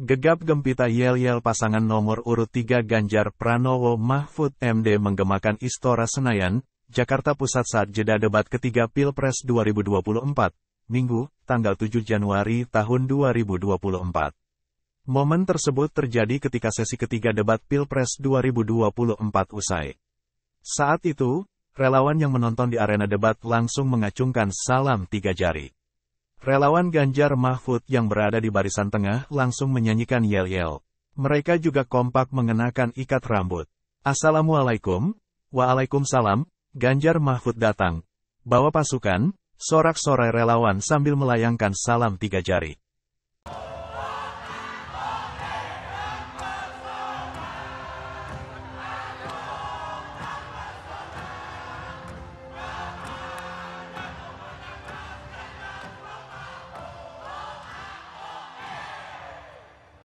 Gegap gempita yel-yel pasangan nomor urut 3 Ganjar Pranowo Mahfud MD menggemakan Istora Senayan, Jakarta Pusat saat jeda debat ketiga Pilpres 2024, Minggu, tanggal 7 Januari tahun 2024. Momen tersebut terjadi ketika sesi ketiga debat Pilpres 2024 usai. Saat itu, relawan yang menonton di arena debat langsung mengacungkan salam tiga jari. Relawan Ganjar Mahfud yang berada di barisan tengah langsung menyanyikan yel-yel. Mereka juga kompak mengenakan ikat rambut. Assalamualaikum, waalaikumsalam, Ganjar Mahfud datang. Bawa pasukan, sorak-sorai relawan sambil melayangkan salam tiga jari.